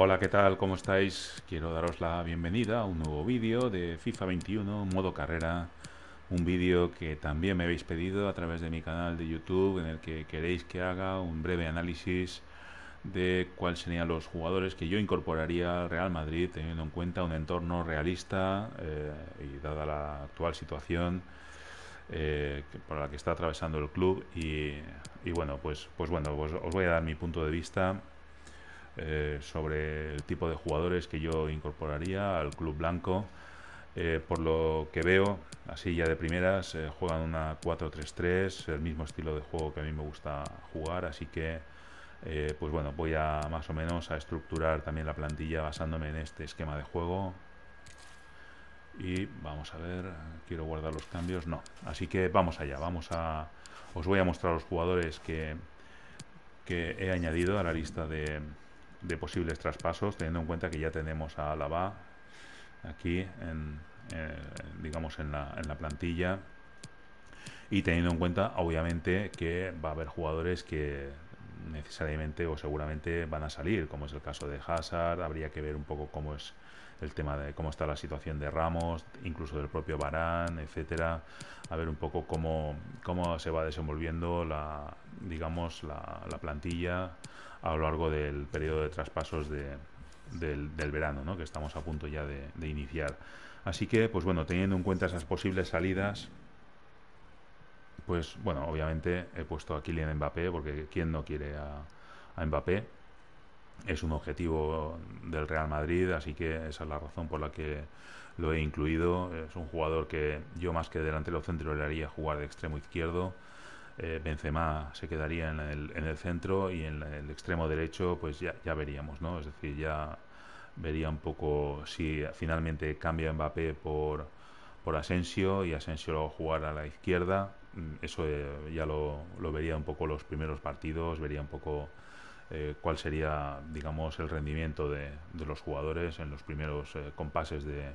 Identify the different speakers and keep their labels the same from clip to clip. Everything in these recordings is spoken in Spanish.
Speaker 1: Hola, ¿qué tal? ¿Cómo estáis? Quiero daros la bienvenida a un nuevo vídeo de FIFA 21 modo carrera. Un vídeo que también me habéis pedido a través de mi canal de YouTube en el que queréis que haga un breve análisis de cuáles serían los jugadores que yo incorporaría al Real Madrid teniendo en cuenta un entorno realista eh, y dada la actual situación eh, por la que está atravesando el club y, bueno pues pues bueno pues os voy a dar mi punto de vista eh, sobre el tipo de jugadores que yo incorporaría al club blanco. Eh, por lo que veo, así ya de primeras, eh, juegan una 4-3-3, el mismo estilo de juego que a mí me gusta jugar, así que pues bueno, voy a más o menos a estructurar también la plantilla basándome en este esquema de juego. Y vamos a ver, quiero guardar los cambios, no. Así que vamos allá, vamos a... Os voy a mostrar los jugadores que, que he añadido a la lista de, de posibles traspasos, teniendo en cuenta que ya tenemos a Alaba aquí, en, eh, digamos, en la, en la plantilla. Y teniendo en cuenta, obviamente, que va a haber jugadores que necesariamente o seguramente van a salir, como es el caso de Hazard, habría que ver un poco cómo es el tema de cómo está la situación de Ramos, incluso del propio Barán, etcétera, a ver un poco cómo, se va desenvolviendo la digamos la, la plantilla a lo largo del periodo de traspasos de, del, verano, ¿no? que estamos a punto ya de, iniciar. Así que, pues bueno, teniendo en cuenta esas posibles salidas, pues bueno, obviamente he puesto a Kylian Mbappé, porque ¿quién no quiere a, a Mbappé? Es un objetivo del Real Madrid, así que esa es la razón por la que lo he incluido. Es un jugador que yo más que delantero centro le haría jugar de extremo izquierdo. Eh, Benzema se quedaría en el, centro y en el extremo derecho, pues ya, veríamos, ¿no? Es decir, ya vería un poco si finalmente cambia Mbappé por, por Asensio y Asensio lo jugar a la izquierda. Mm, eso eh, ya lo, lo, vería un poco los primeros partidos, vería un poco eh, cuál sería, digamos, el rendimiento de, los jugadores en los primeros compases de,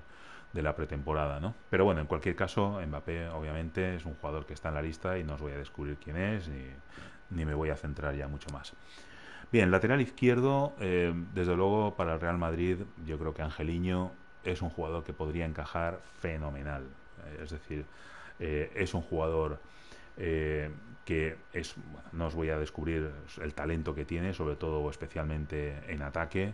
Speaker 1: de la pretemporada, ¿no? Pero bueno, en cualquier caso, Mbappé obviamente es un jugador que está en la lista y no os voy a descubrir quién es ni, me voy a centrar ya mucho más. Bien, lateral izquierdo, eh, desde luego para el Real Madrid yo creo que Angeliño es un jugador que podría encajar fenomenal. Eh, es decir, eh, es un jugador que es, no os voy a descubrir el talento que tiene, sobre todo especialmente en ataque.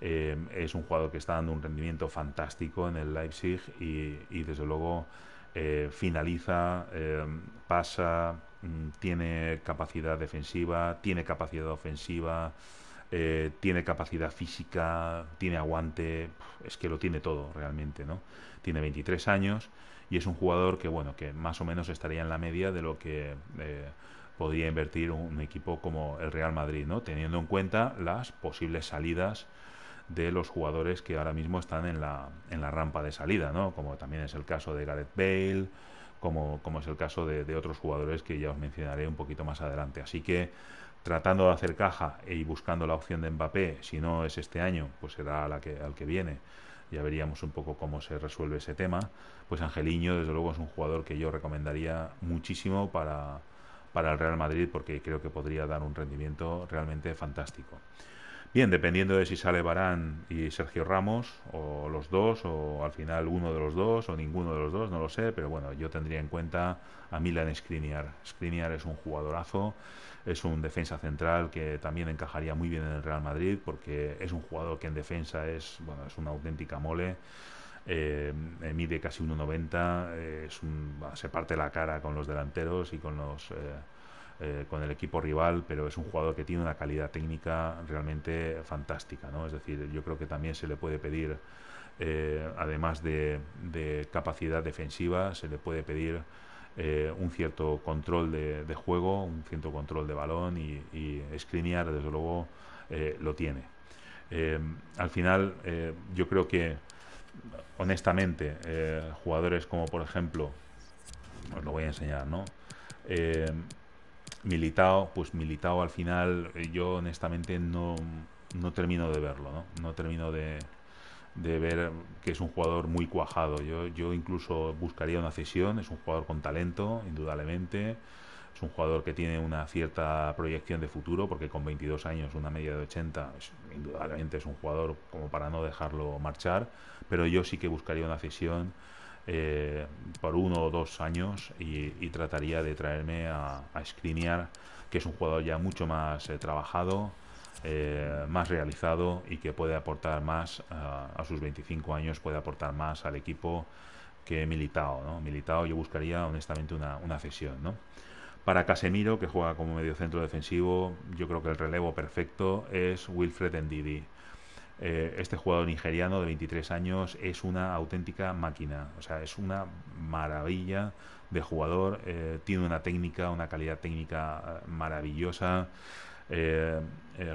Speaker 1: Em, es un jugador que está dando un rendimiento fantástico en el Leipzig y, desde luego eh, finaliza, em, pasa, mm, tiene capacidad defensiva, tiene capacidad ofensiva, eh, tiene capacidad física, tiene aguante, es que lo tiene todo realmente, ¿no? Tiene 23 años y es un jugador que, bueno, que más o menos estaría en la media de lo que eh, podría invertir un, un equipo como el Real Madrid, ¿no? Teniendo en cuenta las posibles salidas de los jugadores que ahora mismo están en la, en la rampa de salida, ¿no? Como también es el caso de Gareth Bale, como, como es el caso de, otros jugadores que ya os mencionaré un poquito más adelante. Así que tratando de hacer caja y buscando la opción de Mbappé, si no es este año, pues será la que, al que viene. Ya veríamos un poco cómo se resuelve ese tema. Pues Angeliño, desde luego, es un jugador que yo recomendaría muchísimo para, para el Real Madrid porque creo que podría dar un rendimiento realmente fantástico. Bien, dependiendo de si sale Barán y Sergio Ramos, o los dos, o al final uno de los dos, o ninguno de los dos, no lo sé, pero bueno, yo tendría en cuenta a Milan Skriniar. Skriniar es un jugadorazo, es un defensa central que también encajaría muy bien en el Real Madrid, porque es un jugador que en defensa es, bueno, es una auténtica mole. Eh, mide casi 1,90, eh, se parte la cara con los delanteros y con los... Eh, eh, con el equipo rival, pero es un jugador que tiene una calidad técnica realmente fantástica, Es decir, yo creo que también se le puede pedir, eh, además de, capacidad defensiva, se le puede pedir eh, un cierto control de, juego, un cierto control de balón y, y desde luego, lo tiene. al final, yo creo que, honestamente, jugadores como, por ejemplo, os lo voy a enseñar, ¿no? Militao, pues Militao al final eh, yo honestamente no, no termino de verlo, ¿no? No termino de, ver que es un jugador muy cuajado. Yo, yo incluso buscaría una cesión, es un jugador con talento, indudablemente. Es un jugador que tiene una cierta proyección de futuro, porque con 22 años, una media de 80, indudablemente es un jugador como para no dejarlo marchar. Pero yo sí que buscaría una cesión eh, por uno o dos años y, trataría de traerme a, a que es un jugador ya mucho más eh, trabajado, eh, más realizado y que puede aportar más a sus 25 años, puede aportar más al equipo que militado, ¿no? yo buscaría honestamente una, una cesión. Para Casemiro, que juega como mediocentro defensivo, yo creo que el relevo perfecto es Wilfred Ndidi. Eh, este jugador nigeriano de 23 años es una auténtica máquina, o sea, es una maravilla de jugador, eh, tiene una técnica, una calidad técnica eh, maravillosa.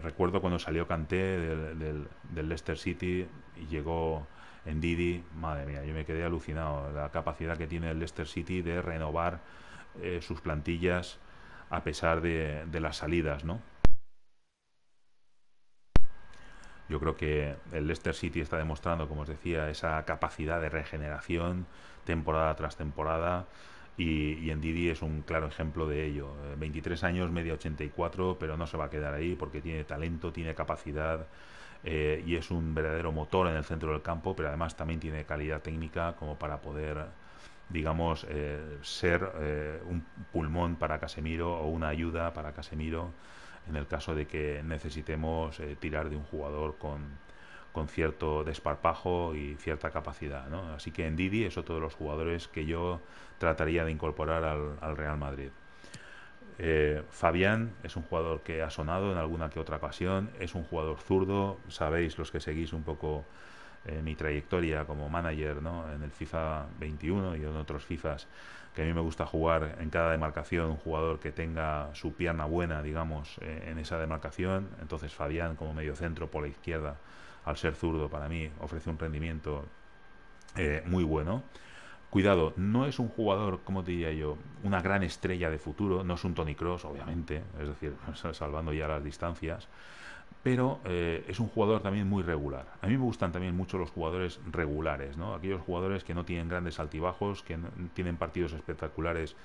Speaker 1: recuerdo cuando salió Kanté del, del, Leicester City y llegó en Didi, madre mía, yo me quedé alucinado. La capacidad que tiene el Leicester City de renovar sus plantillas a pesar de, de, las salidas, ¿no? Yo creo que el Leicester City está demostrando, como os decía, esa capacidad de regeneración temporada tras temporada. Y, en Didi es un claro ejemplo de ello. 23 eh, años, media 84, pero no se va a quedar ahí porque tiene talento, tiene capacidad eh, y es un verdadero motor en el centro del campo, pero además también tiene calidad técnica como para poder, digamos, eh, ser un pulmón para Casemiro o una ayuda para Casemiro en el caso de que necesitemos eh, tirar de un jugador con, cierto desparpajo y cierta capacidad. Así que en Didi es otro de los jugadores que yo trataría de incorporar al, Real Madrid. Eh, Fabián es un jugador que ha sonado en alguna que otra ocasión, es un jugador zurdo, sabéis los que seguís un poco eh, mi trayectoria como manager ¿no? en el FIFA 21 y en otros FIFAs que a mí me gusta jugar en cada demarcación un jugador que tenga su pierna buena, digamos, eh, en esa demarcación. Entonces Fabián como medio centro por la izquierda, al ser zurdo, para mí ofrece un rendimiento eh, muy bueno. Cuidado, no es un jugador, como diría yo, una gran estrella de futuro, no es un Tony Cross, obviamente, es decir, salvando ya las distancias pero eh, es un jugador también muy regular. A mí me gustan también mucho los jugadores regulares, ¿no? aquellos jugadores que no tienen grandes altibajos, que tienen partidos espectaculares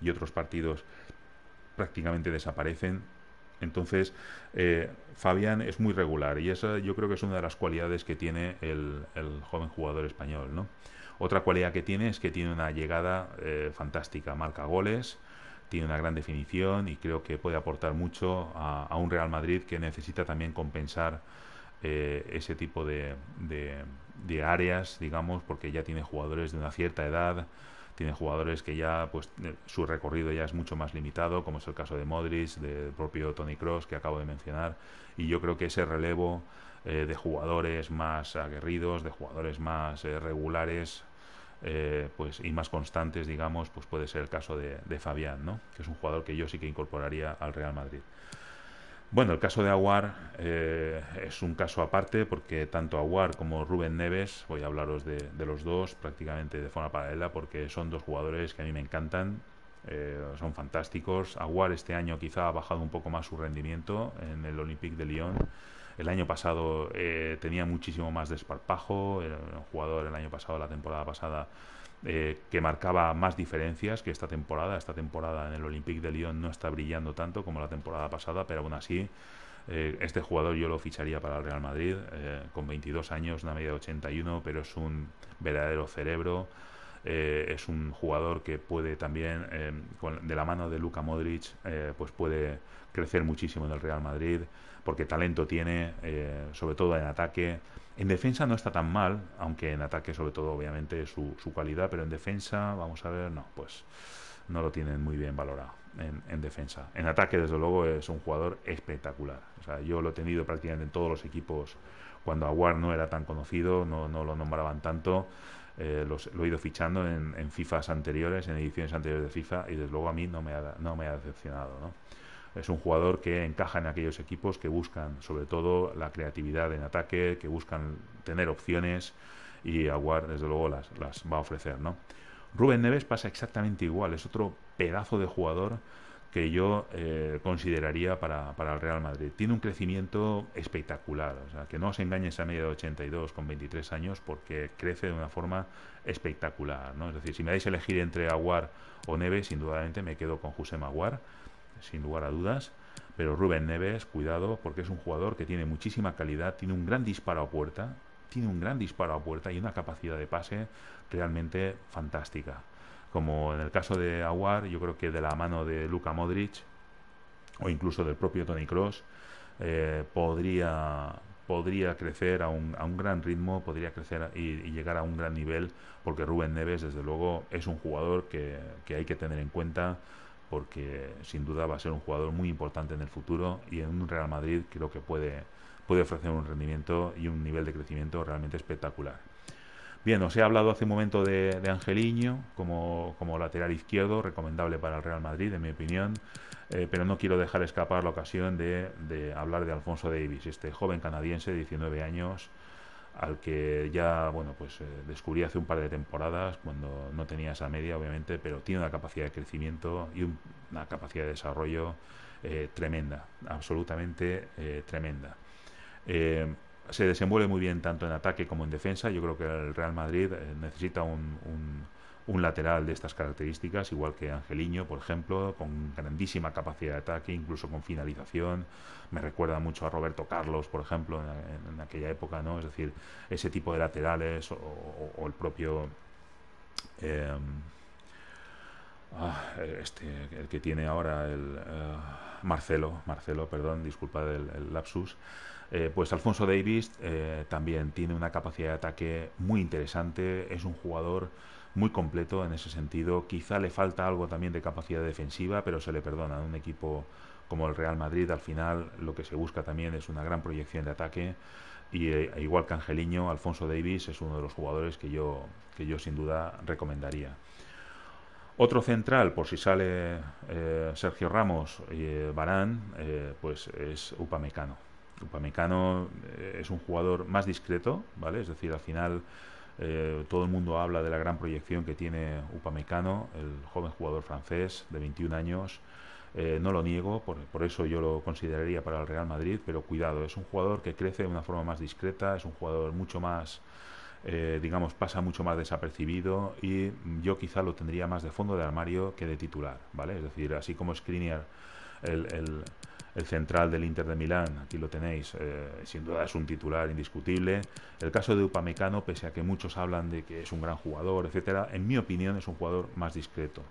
Speaker 1: y otros partidos prácticamente desaparecen. Entonces, eh, Fabián es muy regular y esa yo creo que es una de las cualidades que tiene el, joven jugador español. Otra cualidad que tiene es que tiene una llegada eh, fantástica, marca goles tiene una gran definición y creo que puede aportar mucho a, un Real Madrid que necesita también compensar eh, ese tipo de, áreas, digamos, porque ya tiene jugadores de una cierta edad, tiene jugadores que ya, pues, eh, su recorrido ya es mucho más limitado, como es el caso de Modric, del propio Tony Cross que acabo de mencionar, y yo creo que ese relevo eh, de jugadores más aguerridos, de jugadores más regulares, eh, pues, y más constantes, digamos, pues puede ser el caso de, Fabián, ¿no? que es un jugador que yo sí que incorporaría al Real Madrid. Bueno, el caso de Aguar eh, es un caso aparte porque tanto Aguar como Rubén Neves, voy a hablaros de, los dos prácticamente de forma paralela porque son dos jugadores que a mí me encantan, eh, son fantásticos. Aguar este año quizá ha bajado un poco más su rendimiento en el Olympique de Lyon el año pasado eh, tenía muchísimo más desparpajo, un jugador el año pasado, la temporada pasada, eh, que marcaba más diferencias que esta temporada. Esta temporada en el Olympique de Lyon no está brillando tanto como la temporada pasada, pero aún así eh, este jugador yo lo ficharía para el Real Madrid, con 22 años, una media de 81, pero es un verdadero cerebro. Eh, es un jugador que puede también, eh, con, de la mano de Luka Modric, eh, pues puede crecer muchísimo en el Real Madrid, porque talento tiene, sobre todo en ataque. En defensa no está tan mal, aunque en ataque sobre todo obviamente su, su calidad, pero en defensa, vamos a ver, no, pues no lo tienen muy bien valorado en, defensa. En ataque, desde luego, es un jugador espectacular. O sea, yo lo he tenido prácticamente en todos los equipos. Cuando Aguar no era tan conocido, no, no lo nombraban tanto. Eh, lo he ido fichando en, FIFAs anteriores, en ediciones anteriores de FIFA, y desde luego a mí no me ha, no me ha decepcionado. ¿no? Es un jugador que encaja en aquellos equipos que buscan sobre todo la creatividad en ataque, que buscan tener opciones y Aguar desde luego las, las va a ofrecer. ¿no? Rubén Neves pasa exactamente igual, es otro pedazo de jugador que yo eh, consideraría para, el Real Madrid. Tiene un crecimiento espectacular, o sea, que no os engañes a media de 82 con 23 años porque crece de una forma espectacular, ¿no? Es decir, si me dais elegir entre Aguar o Neves, indudablemente me quedo con José Maguar, sin lugar a dudas, pero Rubén Neves, cuidado, porque es un jugador que tiene muchísima calidad, tiene un gran disparo a puerta, tiene un gran disparo a puerta y una capacidad de pase realmente fantástica como en el caso de Aguar, yo creo que de la mano de Luka Modric o incluso del propio Tony Cross, eh, podría, podría crecer a un, a un, gran ritmo, podría crecer y, llegar a un gran nivel, porque Rubén Neves, desde luego, es un jugador que, que, hay que tener en cuenta, porque sin duda va a ser un jugador muy importante en el futuro y en un Real Madrid creo que puede, puede ofrecer un rendimiento y un nivel de crecimiento realmente espectacular. Bien, os he hablado hace un momento de, de Angeliño como, lateral izquierdo, recomendable para el Real Madrid, en mi opinión, eh, pero no quiero dejar escapar la ocasión de, hablar de Alfonso Davis, este joven canadiense de 19 años, al que ya bueno pues eh, descubrí hace un par de temporadas, cuando no tenía esa media, obviamente, pero tiene una capacidad de crecimiento y una capacidad de desarrollo eh, tremenda, absolutamente tremenda se desenvuelve muy bien tanto en ataque como en defensa. Yo creo que el Real Madrid eh, necesita un, lateral de estas características, igual que Angeliño, por ejemplo, con grandísima capacidad de ataque, incluso con finalización. Me recuerda mucho a Roberto Carlos, por ejemplo, en, aquella época, ¿no? Es decir, ese tipo de laterales o, el propio... Eh, ah, este, el que tiene ahora el... Eh, Marcelo, Marcelo, perdón, disculpa el, lapsus. Eh, pues Alfonso Davis eh, también tiene una capacidad de ataque muy interesante, es un jugador muy completo en ese sentido. Quizá le falta algo también de capacidad defensiva, pero se le perdona. Un equipo como el Real Madrid al final lo que se busca también es una gran proyección de ataque. Y eh, igual que Angeliño, Alfonso Davis es uno de los jugadores que yo, que yo sin duda recomendaría. Otro central, por si sale eh, Sergio Ramos y eh, Barán, eh, pues es Upamecano. Upamecano es un jugador más discreto, ¿vale? Es decir, al final todo el mundo habla de la gran proyección que tiene Upamecano, el joven jugador francés de 21 años. no lo niego, por, eso yo lo consideraría para el Real Madrid, pero cuidado, es un jugador que crece de una forma más discreta, es un jugador mucho más eh, digamos, pasa mucho más desapercibido y yo quizá lo tendría más de fondo de armario que de titular, ¿vale? Es decir, así como Skriniar, el, el, central del Inter de Milán, aquí lo tenéis, eh, sin duda es un titular indiscutible. El caso de Upamecano, pese a que muchos hablan de que es un gran jugador, etcétera, en mi opinión es un jugador más discreto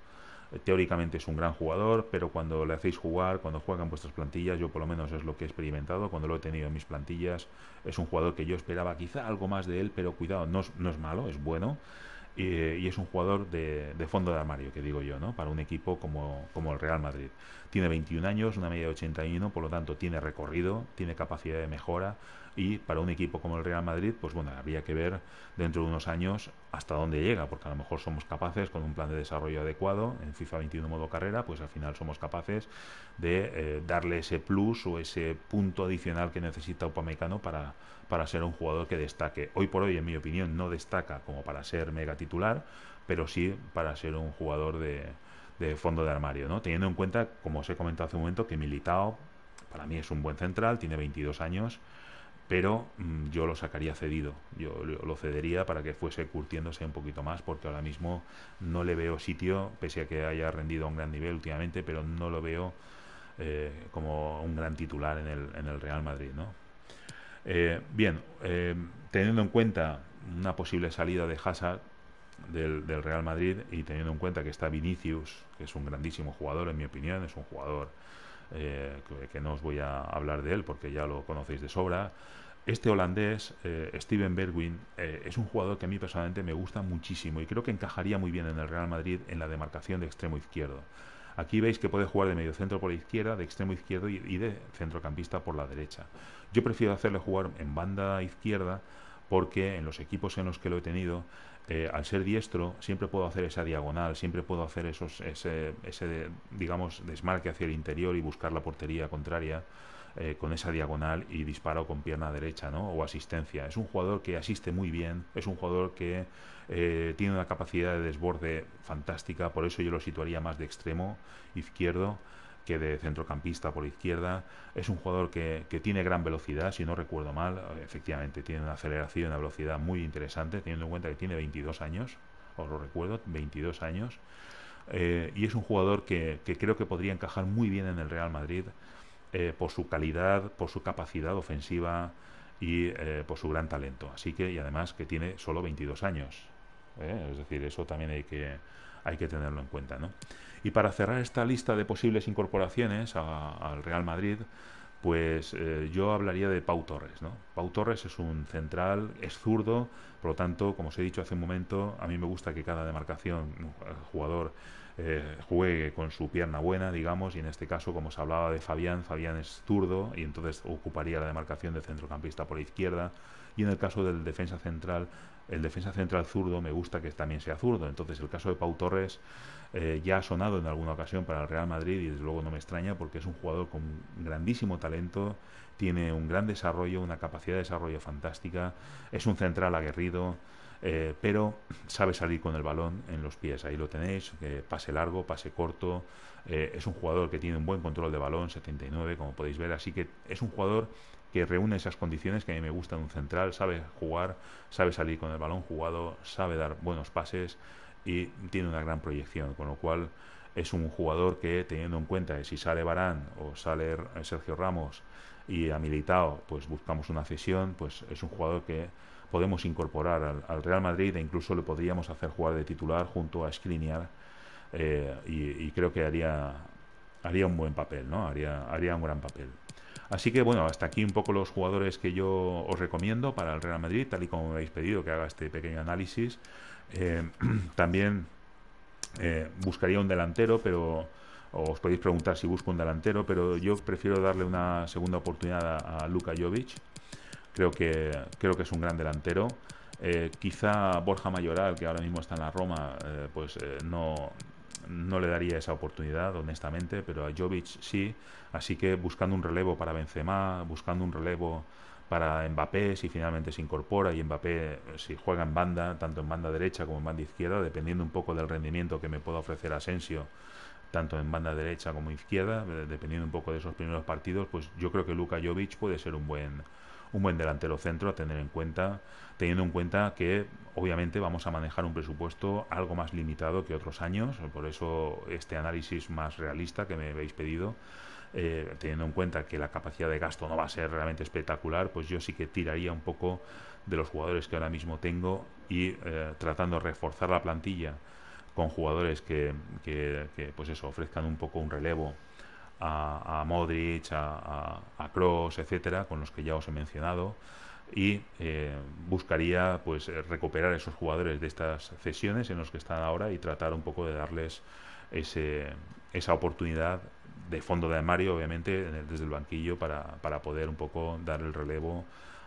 Speaker 1: teóricamente es un gran jugador, pero cuando le hacéis jugar, cuando juegan vuestras plantillas, yo por lo menos es lo que he experimentado, cuando lo he tenido en mis plantillas, es un jugador que yo esperaba quizá algo más de él, pero cuidado, no es, malo, es bueno. Y, es un jugador de, fondo de armario, que digo yo, ¿no? Para un equipo como, como el Real Madrid. Tiene 21 años, una media de 81, por lo tanto tiene recorrido, tiene capacidad de mejora, y para un equipo como el Real Madrid, pues bueno, habría que ver dentro de unos años hasta dónde llega, porque a lo mejor somos capaces, con un plan de desarrollo adecuado, en FIFA 21 modo carrera, pues al final somos capaces de eh, darle ese plus o ese punto adicional que necesita Upamecano para, para ser un jugador que destaque. Hoy por hoy, en mi opinión, no destaca como para ser mega titular, pero sí para ser un jugador de, de fondo de armario, ¿no? Teniendo en cuenta, como os he comentado hace un momento, que Militao para mí es un buen central, tiene 22 años pero mm, yo lo sacaría cedido, yo, lo cedería para que fuese curtiéndose un poquito más, porque ahora mismo no le veo sitio, pese a que haya rendido a un gran nivel últimamente, pero no lo veo eh, como un gran titular en el, Real Madrid. Eh, bien, eh, teniendo en cuenta una posible salida de Hazard del Real Madrid y teniendo en cuenta que está Vinicius, que es un grandísimo jugador, en mi opinión, es un jugador eh, que, no os voy a hablar de él porque ya lo conocéis de sobra. Este holandés, eh, Steven Berwin, eh, es un jugador que a mí personalmente me gusta muchísimo y creo que encajaría muy bien en el Real Madrid en la demarcación de extremo izquierdo. Aquí veis que puede jugar de medio centro por la izquierda, de extremo izquierdo y de centrocampista por la derecha. Yo prefiero hacerle jugar en banda izquierda porque en los equipos en los que lo he tenido, eh, al ser diestro, siempre puedo hacer esa diagonal, siempre puedo hacer esos, ese, digamos, desmarque hacia el interior y buscar la portería contraria. Eh, con esa diagonal y disparo con pierna derecha ¿no? o asistencia. Es un jugador que asiste muy bien, es un jugador que eh, tiene una capacidad de desborde fantástica, por eso yo lo situaría más de extremo izquierdo que de centrocampista por izquierda. Es un jugador que, tiene gran velocidad, si no recuerdo mal, efectivamente tiene una aceleración y una velocidad muy interesante, teniendo en cuenta que tiene 22 años, os lo recuerdo, 22 años. Eh, y es un jugador que, creo que podría encajar muy bien en el Real Madrid eh, por su calidad, por su capacidad ofensiva y eh, por su gran talento. Así que, y además que tiene solo 22 años. Es decir, eso también hay que, hay que tenerlo en cuenta, y para cerrar esta lista de posibles incorporaciones al Real Madrid, pues eh, yo hablaría de Pau Torres. ¿no? Pau Torres es un central, es zurdo, por lo tanto, como os he dicho hace un momento, a mí me gusta que cada demarcación, el eh, jugador, eh, juegue con su pierna buena, digamos, y en este caso, como se hablaba de Fabián, Fabián es zurdo y entonces ocuparía la demarcación de centrocampista por la izquierda. Y en el caso del defensa central, el defensa central zurdo me gusta que también sea zurdo. Entonces, el caso de Pau Torres eh, ya ha sonado en alguna ocasión para el Real Madrid y desde luego no me extraña porque es un jugador con grandísimo talento, tiene un gran desarrollo, una capacidad de desarrollo fantástica, es un central aguerrido, eh, pero sabe salir con el balón en los pies, ahí lo tenéis, eh, pase largo, pase corto, es un jugador que tiene un buen control de balón, 79 como podéis ver, así que es un jugador que reúne esas condiciones que a mí me gustan un central, sabe jugar, sabe salir con el balón jugado, sabe dar buenos pases, y tiene una gran proyección, con lo cual es un jugador que teniendo en cuenta que si sale Barán o sale eh, Sergio Ramos y ha militado pues buscamos una cesión, pues es un jugador que podemos incorporar al, Real Madrid e incluso le podríamos hacer jugar de titular junto a Skriniar eh, y, creo que haría haría un buen papel, ¿no? Haría, haría un gran papel. Así que bueno, hasta aquí un poco los jugadores que yo os recomiendo para el Real Madrid, tal y como me habéis pedido que haga este pequeño análisis. Eh, también eh, buscaría un delantero, pero os podéis preguntar si busco un delantero, pero yo prefiero darle una segunda oportunidad a, Luka Jovic. Creo que, creo que es un gran delantero. Eh, quizá Borja Mayoral, que ahora mismo está en la Roma, pues no, no le daría esa oportunidad, honestamente, pero a Jovic sí. Así que buscando un relevo para Benzema, buscando un relevo para Mbappé, si finalmente se incorpora, y Mbappé si juega en banda, tanto en banda derecha como en banda izquierda, dependiendo un poco del rendimiento que me pueda ofrecer Asensio, tanto en banda derecha como izquierda, eh, dependiendo un poco de esos primeros partidos, pues yo creo que Luka Jovic puede ser un buen un buen delantero centro a tener en cuenta, teniendo en cuenta que obviamente vamos a manejar un presupuesto algo más limitado que otros años, por eso este análisis más realista que me habéis pedido. Eh, teniendo en cuenta que la capacidad de gasto no va a ser realmente espectacular, pues yo sí que tiraría un poco de los jugadores que ahora mismo tengo y eh, tratando de reforzar la plantilla con jugadores que, que, pues eso, ofrezcan un poco un relevo a, Modric, a, Cross, etcétera, con los que ya os he mencionado, y eh, buscaría pues recuperar esos jugadores de estas cesiones en los que están ahora y tratar un poco de darles esa oportunidad de fondo de Mario, obviamente, desde el banquillo para, poder un poco dar el relevo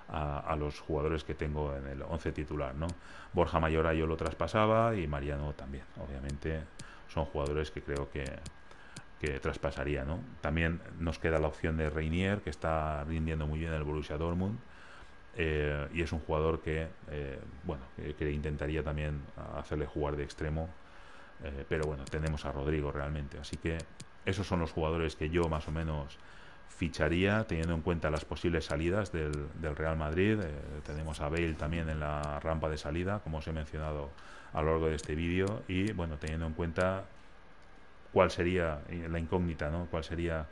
Speaker 1: a, los jugadores que tengo en el 11 titular. ¿no? Borja Mayora yo lo traspasaba y Mariano también, obviamente. Son jugadores que creo que, que traspasaría, ¿no? También nos queda la opción de Reinier, que está rindiendo muy bien el Borussia Dortmund. Eh, y es un jugador que, eh, bueno, que, intentaría también hacerle jugar de extremo. Eh, pero bueno, tenemos a Rodrigo realmente. Así que esos son los jugadores que yo más o menos ficharía, teniendo en cuenta las posibles salidas del, del Real Madrid. tenemos a Bale también en la rampa de salida, como os he mencionado a lo largo de este vídeo. Y bueno, teniendo en cuenta cuál sería la incógnita, ¿no? Cuál sería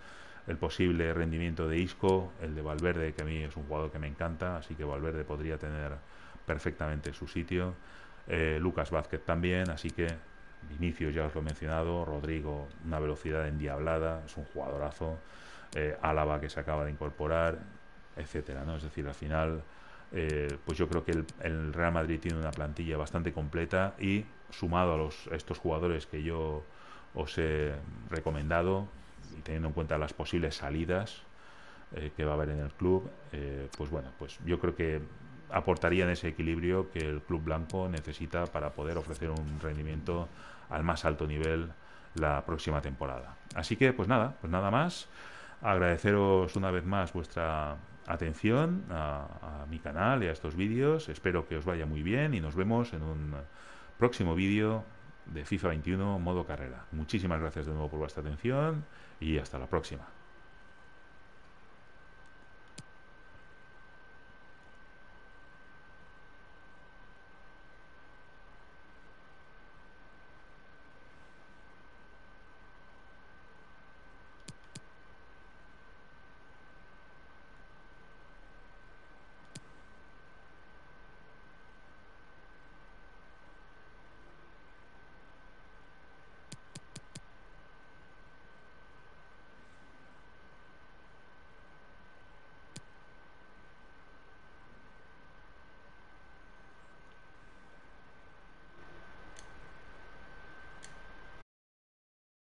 Speaker 1: el posible rendimiento de Isco, el de Valverde, que a mí es un jugador que me encanta, así que Valverde podría tener perfectamente su sitio. Eh, Lucas Vázquez también, así que Vinicius ya os lo he mencionado, Rodrigo una velocidad endiablada, es un jugadorazo, eh, Álava que se acaba de incorporar, etcétera, ¿no? Es decir, al final, eh, pues yo creo que el, Real Madrid tiene una plantilla bastante completa y sumado a los estos jugadores que yo os he recomendado, y teniendo en cuenta las posibles salidas eh, que va a haber en el club, eh, pues bueno, pues yo creo que aportarían ese equilibrio que el club blanco necesita para poder ofrecer un rendimiento al más alto nivel la próxima temporada. Así que pues nada, pues nada más. Agradeceros una vez más vuestra atención a mi canal y a estos vídeos. Espero que os vaya muy bien y nos vemos en un próximo vídeo de FIFA 21 modo carrera. Muchísimas gracias de nuevo por vuestra atención y hasta la próxima.